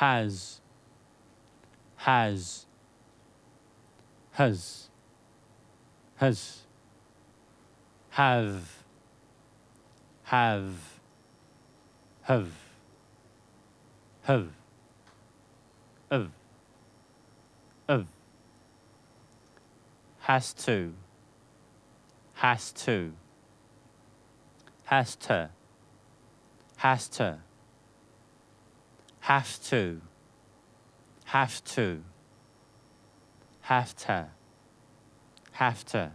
has, has, has, has, have, have, have, have, of, of, has to, has to, has to, has to. Has to have to, have to, have to, have to.